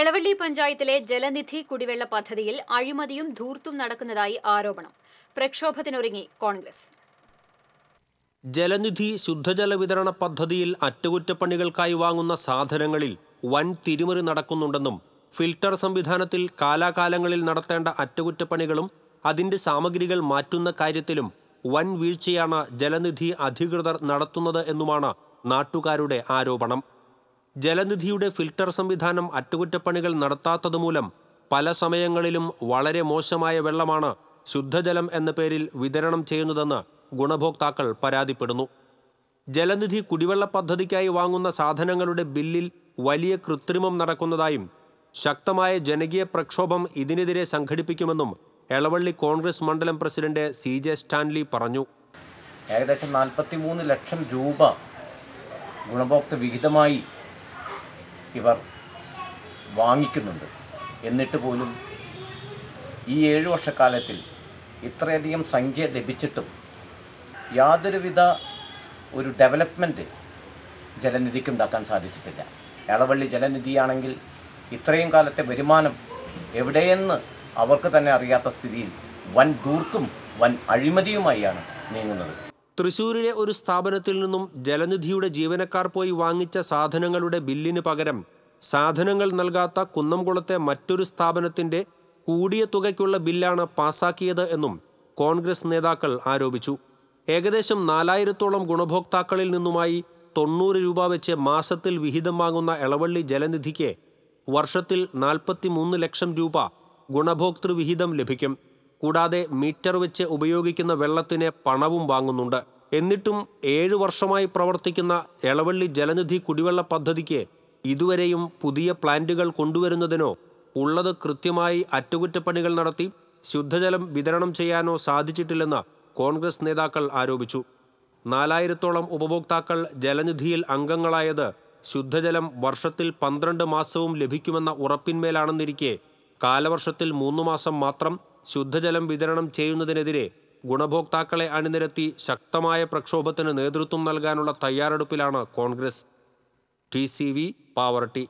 എളവള്ളി പഞ്ചായത്തിലെ ജലനിധി കുടിവെള്ള പദ്ധതിയിൽ അഴിമതിയും ധൂർത്തും നടക്കുന്നതായി ആരോപണം പ്രക്ഷോഭത്തിനൊരുങ്ങി കോൺഗ്രസ് ജലനിധി ശുദ്ധജല വിതരണ പദ്ധതിയിൽ അറ്റകുറ്റപ്പണികൾക്കായി വാങ്ങുന്ന സാധനങ്ങളിൽ വൻ തിരിമറി നടക്കുന്നുണ്ടെന്നും ഫിൽട്ടർ സംവിധാനത്തിൽ കാലാകാലങ്ങളിൽ നടത്തേണ്ട അറ്റകുറ്റപ്പണികളും അതിന്റെ സാമഗ്രികൾ മാറ്റുന്ന കാര്യത്തിലും വൻ വീഴ്ചയാണ് ജലനിധി അധികൃതർ നടത്തുന്നത് എന്നുമാണ് നാട്ടുകാരുടെ ആരോപണം ജലനിധിയുടെ ഫിൽട്ടർ സംവിധാനം അറ്റകുറ്റപ്പണികൾ നടത്താത്തതുമൂലം പല സമയങ്ങളിലും വളരെ മോശമായ വെള്ളമാണ് ശുദ്ധജലം എന്ന പേരിൽ വിതരണം ചെയ്യുന്നതെന്ന് ഗുണഭോക്താക്കൾ പരാതിപ്പെടുന്നു ജലനിധി കുടിവെള്ള പദ്ധതിക്കായി വാങ്ങുന്ന സാധനങ്ങളുടെ ബില്ലിൽ വലിയ കൃത്രിമം നടക്കുന്നതായും ശക്തമായ ജനകീയ പ്രക്ഷോഭം ഇതിനെതിരെ സംഘടിപ്പിക്കുമെന്നും എളവള്ളി കോൺഗ്രസ് മണ്ഡലം പ്രസിഡന്റ് സി ജെ സ്റ്റാൻലി പറഞ്ഞു ഏകദേശം നാൽപ്പത്തി ലക്ഷം രൂപ ഗുണഭോക്തൃ വിഹിതമായി ഇവർ വാങ്ങിക്കുന്നുണ്ട് എന്നിട്ട് പോലും ഈ ഏഴു വർഷക്കാലത്തിൽ ഇത്രയധികം സംഖ്യ ലഭിച്ചിട്ടും യാതൊരുവിധ ഒരു ഡെവലപ്മെൻറ്റ് ജലനിധിക്ക് ഉണ്ടാക്കാൻ സാധിച്ചിട്ടില്ല എളവള്ളി ജലനിധിയാണെങ്കിൽ ഇത്രയും കാലത്തെ വരുമാനം എവിടെയെന്ന് അവർക്ക് തന്നെ അറിയാത്ത സ്ഥിതിയിൽ വൻ ദൂർത്തും വൻ അഴിമതിയുമായാണ് നീങ്ങുന്നത് തൃശൂരിലെ ഒരു സ്ഥാപനത്തിൽ നിന്നും ജലനിധിയുടെ ജീവനക്കാർ പോയി വാങ്ങിച്ച സാധനങ്ങളുടെ ബില്ലിന് പകരം സാധനങ്ങൾ നൽകാത്ത കുന്നംകുളത്തെ മറ്റൊരു സ്ഥാപനത്തിന്റെ കൂടിയ തുകയ്ക്കുള്ള ബില്ലാണ് പാസാക്കിയത് എന്നും കോൺഗ്രസ് നേതാക്കൾ ആരോപിച്ചു ഏകദേശം നാലായിരത്തോളം ഗുണഭോക്താക്കളിൽ നിന്നുമായി തൊണ്ണൂറ് രൂപ വെച്ച് മാസത്തിൽ വിഹിതം വാങ്ങുന്ന എളവള്ളി ജലനിധിക്ക് വർഷത്തിൽ നാൽപ്പത്തി ലക്ഷം രൂപ ഗുണഭോക്തൃ വിഹിതം ലഭിക്കും കൂടാതെ മീറ്റർ വെച്ച് ഉപയോഗിക്കുന്ന വെള്ളത്തിന് പണവും വാങ്ങുന്നുണ്ട് എന്നിട്ടും ഏഴു വർഷമായി പ്രവർത്തിക്കുന്ന എളവള്ളി ജലനിധി കുടിവെള്ള പദ്ധതിക്ക് ഇതുവരെയും പുതിയ പ്ലാന്റുകൾ കൊണ്ടുവരുന്നതിനോ ഉള്ളത് കൃത്യമായി അറ്റകുറ്റപ്പണികൾ നടത്തി ശുദ്ധജലം വിതരണം ചെയ്യാനോ സാധിച്ചിട്ടില്ലെന്ന് കോൺഗ്രസ് നേതാക്കൾ ആരോപിച്ചു നാലായിരത്തോളം ഉപഭോക്താക്കൾ ജലനിധിയിൽ അംഗങ്ങളായത് ശുദ്ധജലം വർഷത്തിൽ പന്ത്രണ്ട് മാസവും ലഭിക്കുമെന്ന ഉറപ്പിന്മേലാണെന്നിരിക്കെ കാലവർഷത്തിൽ മൂന്ന് മാസം മാത്രം ശുദ്ധജലം വിതരണം ചെയ്യുന്നതിനെതിരെ ഗുണഭോക്താക്കളെ അണിനിരത്തി ശക്തമായ പ്രക്ഷോഭത്തിന് നേതൃത്വം നൽകാനുള്ള തയ്യാറെടുപ്പിലാണ് Congress T C V Pavaratty